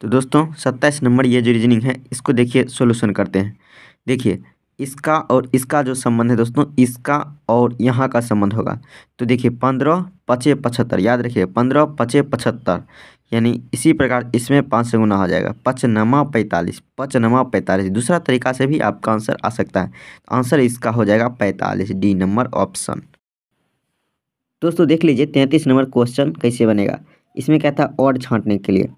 तो दोस्तों सत्ताईस नंबर ये जो रीजनिंग है इसको देखिए सोल्यूशन करते हैं देखिए इसका और इसका जो संबंध है दोस्तों इसका और यहाँ का संबंध होगा तो देखिए पंद्रह पचे पचहत्तर याद रखिए पंद्रह पचे पचहत्तर यानी इसी प्रकार इसमें पाँच से गुना हो जाएगा पचनमा पैंतालीस पचनमा पैंतालीस दूसरा तरीका से भी आपका आंसर आ सकता है आंसर इसका हो जाएगा पैंतालीस डी नंबर ऑप्शन दोस्तों देख लीजिए तैंतीस नंबर क्वेश्चन कैसे बनेगा इसमें क्या था और छांटने के लिए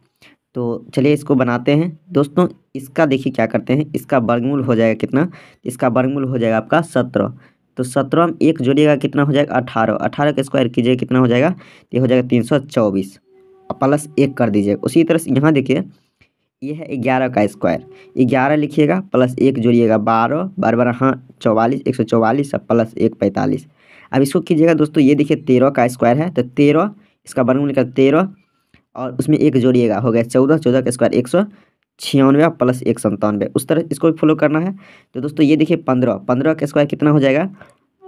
तो चलिए इसको बनाते हैं दोस्तों इसका देखिए क्या करते हैं इसका वर्गमूल हो जाएगा कितना इसका वर्गमूल हो जाएगा आपका सत्रह तो सत्रह में एक जोड़िएगा कितना हो जाएगा अठारह अठारह का स्क्वायर कीजिएगा कितना हो जाएगा ये हो जाएगा तीन सौ चौबीस प्लस एक कर दीजिएगा उसी तरह से यहाँ देखिए ये है ग्यारह का स्क्वायर ग्यारह लिखिएगा प्लस एक जोड़िएगा बारह बारह बारह हाँ चौवालीस एक सौ चौवालीस और प्लस एक पैंतालीस अब इसको कीजिएगा दोस्तों ये देखिए तेरह का स्क्वायर है तो तेरह इसका वर्गमूल का तेरह और उसमें एक जोड़िएगा हो गया चौदह चौदह का स्क्वायर एक सौ छियानवे प्लस एक संतानवे उस तरह इसको भी फॉलो करना है तो दोस्तों ये देखिए पंद्रह पंद्रह का स्क्वायर कितना हो जाएगा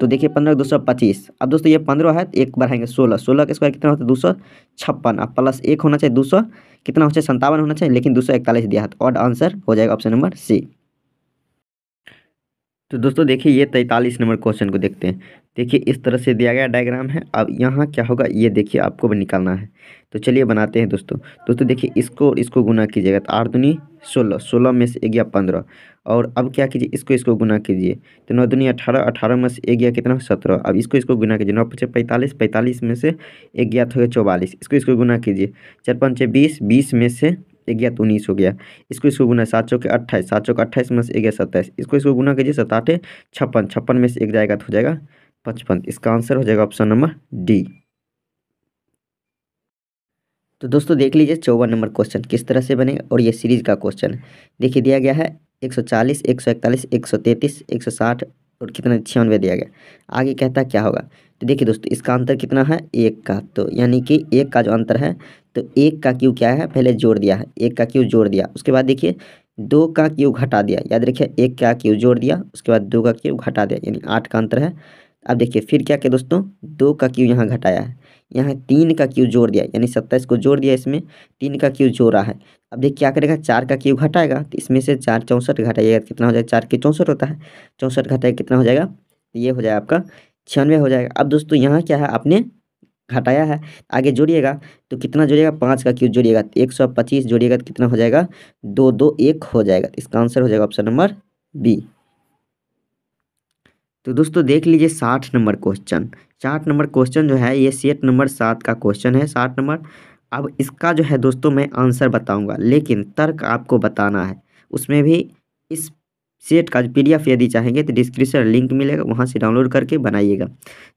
तो देखिए पंद्रह दो सौ पच्चीस अब दोस्तों ये पंद्रह है तो एक बढ़ाएंगे सोलह सोलह का स्क्वायर कितना होता है दो सौ छप्पन अब प्लस एक होना चाहिए दो सौ कितना हो चाहिए संतावन होना चाहिए लेकिन दो सौ इकतालीस दिया है तो ऑड आंसर हो जाएगा ऑप्शन नंबर सी तो दोस्तों देखिए ये तैंतालीस नंबर क्वेश्चन को देखते हैं देखिए इस तरह से दिया गया डायग्राम है अब यहाँ क्या होगा ये देखिए आपको निकालना है तो चलिए बनाते हैं दोस्तों दोस्तों देखिए इसको इसको गुना कीजिएगा तो आठ दुनी सोलह सोलह में से एक गया पंद्रह और अब क्या कीजिए इसको इसको गुना कीजिए तो नौ दुनिया अठारह अठारह में से एक गया कितना सत्रह अब इसको इसको गुना कीजिए नौ पचे पैंतालीस पैंतालीस में से एक गया तो हो गया चौवालीस इसको इसको गुना कीजिए चार पाँच बीस बीस में से एक गया तो उन्नीस हो गया इसको इसको गुना सात चौके अट्ठाईस सात चौके अट्ठाईस में से एक गया सत्ताईस इसको इसको गुना कीजिए सताटे छप्पन छप्पन में से एक जाएगा तो हो जाएगा पचपन इसका आंसर हो जाएगा ऑप्शन नंबर डी तो दोस्तों देख लीजिए चौवन नंबर क्वेश्चन किस तरह से बने और ये सीरीज का क्वेश्चन देखिए दिया गया है एक सौ चालीस एक सौ इकतालीस एक सौ तैंतीस एक सौ साठ और कितना छियानवे दिया गया आगे कहता क्या होगा तो देखिए दोस्तों इसका अंतर कितना है एक का तो यानी कि एक का जो अंतर है तो एक का क्यू क्या है पहले जोड़ दिया है एक का क्यू जोड़ दिया उसके बाद देखिए दो का क्यू घटा दिया याद रखिए एक का क्यू जोड़ दिया उसके बाद दो का क्यू घटा दिया यानी आठ का अंतर है अब देखिए फिर क्या किया दोस्तों दो का क्यू यहाँ घटाया है यहाँ तीन का क्यू जोड़ दिया यानी सत्ताईस को जोड़ दिया इसमें तीन का क्यू जोड़ा है अब देखिए क्या करेगा चार का क्यू घटाएगा तो इसमें से चार चौंसठ घटाइएगा कितना हो जाएगा चार के चौंसठ होता है चौंसठ घटाएगा कितना हो जाएगा ये हो जाएगा आपका छियानवे हो जाएगा अब दोस्तों यहाँ क्या है आपने हटाया है आगे जोड़िएगा तो कितना जोड़िएगा पाँच का क्यूब जोड़िएगा तो एक सौ पच्चीस जोड़िएगा तो कितना हो जाएगा दो दो एक हो जाएगा इसका आंसर हो जाएगा ऑप्शन नंबर बी तो दोस्तों देख लीजिए साठ नंबर क्वेश्चन साठ नंबर क्वेश्चन जो है ये सेट नंबर सात का क्वेश्चन है साठ नंबर अब इसका जो है दोस्तों मैं आंसर बताऊंगा लेकिन तर्क आपको बताना है उसमें भी इस सेट का पी यदि चाहेंगे तो डिस्क्रिप्शन लिंक मिलेगा वहाँ से डाउनलोड करके बनाइएगा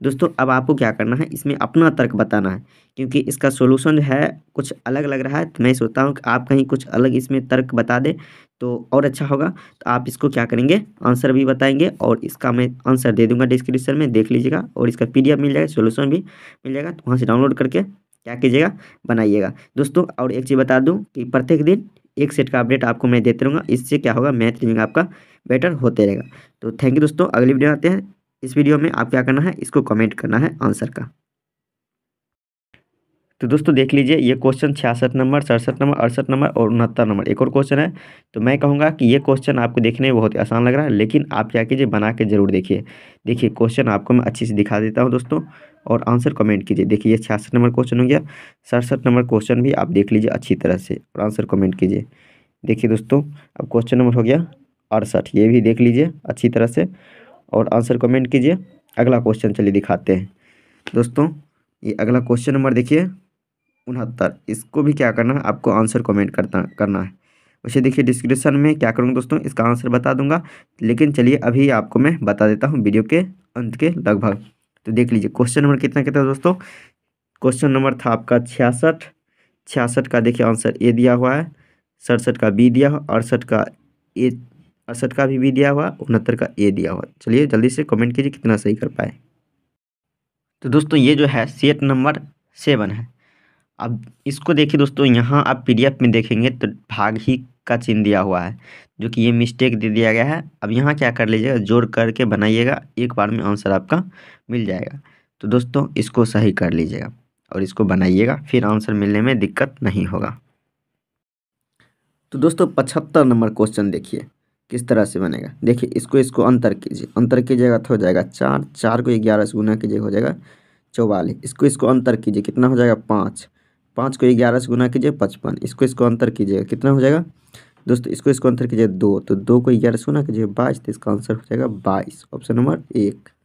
दोस्तों अब आपको क्या करना है इसमें अपना तर्क बताना है क्योंकि इसका सोल्यूशन है कुछ अलग लग रहा है तो मैं सोचता हूँ कि आप कहीं कुछ अलग इसमें तर्क बता दें तो और अच्छा होगा तो आप इसको क्या करेंगे आंसर भी बताएंगे और इसका मैं आंसर दे दूंगा डिस्क्रिप्शन में देख लीजिएगा और इसका पी मिल जाएगा सोल्यूशन भी मिल जाएगा तो वहाँ से डाउनलोड करके क्या कीजिएगा बनाइएगा दोस्तों और एक चीज़ बता दूँ कि प्रत्येक दिन एक सेट का अपडेट आपको मैं देते रहूँगा इससे क्या होगा मैथ रिविंग आपका बेटर होते रहेगा तो थैंक यू दोस्तों अगली वीडियो आते हैं इस वीडियो में आप क्या करना है इसको कमेंट करना है आंसर का तो दोस्तों देख लीजिए ये क्वेश्चन छियासठ नंबर सड़सठ नंबर अड़सठ नंबर और उनहत्तर नंबर एक और क्वेश्चन है तो मैं कहूँगा कि ये क्वेश्चन आपको देखने में बहुत आसान लग रहा है लेकिन आप क्या कीजिए बना के जरूर देखिए देखिए क्वेश्चन आपको मैं अच्छे से दिखा देता हूँ दोस्तों और आंसर कमेंट कीजिए देखिए ये छियासठ नंबर क्वेश्चन हो गया सड़सठ नंबर क्वेश्चन भी आप देख लीजिए अच्छी तरह से और आंसर कमेंट कीजिए देखिए दोस्तों अब क्वेश्चन नंबर हो गया अड़सठ ये भी देख लीजिए अच्छी तरह से और आंसर कमेंट कीजिए अगला क्वेश्चन चलिए दिखाते हैं दोस्तों ये अगला क्वेश्चन नंबर देखिए उनहत्तर इसको भी क्या करना है आपको आंसर कमेंट करता करना है वैसे देखिए डिस्क्रिप्शन में क्या करूँगा दोस्तों इसका आंसर बता दूंगा लेकिन चलिए अभी आपको मैं बता देता हूँ वीडियो के अंत के लगभग तो देख लीजिए क्वेश्चन नंबर कितना कितना दोस्तों क्वेश्चन नंबर था आपका छियासठ छियासठ का देखिए आंसर ए दिया हुआ है सड़सठ का बी दिया हुआ अड़सठ का ए अड़सठ का भी बी दिया हुआ उनहत्तर का ए दिया हुआ चलिए जल्दी से कमेंट कीजिए कितना सही कर पाए तो दोस्तों ये जो है सेट नंबर सेवन है अब इसको देखिए दोस्तों यहाँ आप पी में देखेंगे तो भाग ही का चिन्ह दिया हुआ है जो कि ये मिस्टेक दे दिया गया है अब यहाँ क्या कर लीजिएगा जोड़ करके बनाइएगा एक बार में आंसर आपका मिल जाएगा तो दोस्तों इसको सही कर लीजिएगा और इसको बनाइएगा फिर आंसर मिलने में दिक्कत नहीं होगा तो दोस्तों पचहत्तर नंबर क्वेश्चन देखिए किस तरह से बनेगा देखिए इसको इसको अंतर कीजिए अंतर कीजिएगा तो हो जाएगा चार चार को ग्यारह से गुना कीजिए हो जाएगा चौवालीस इसको इसको अंतर कीजिए कितना हो जाएगा पाँच पाँच को ग्यारह से गुना कीजिए पचपन इसको इसको अंतर कीजिएगा कितना हो जाएगा दोस्तों इसको इसको अंतर कीजिए दो तो दो को ग्यारह से गुना कीजिए बाईस तो इसका आंसर हो जाएगा बाईस ऑप्शन नंबर एक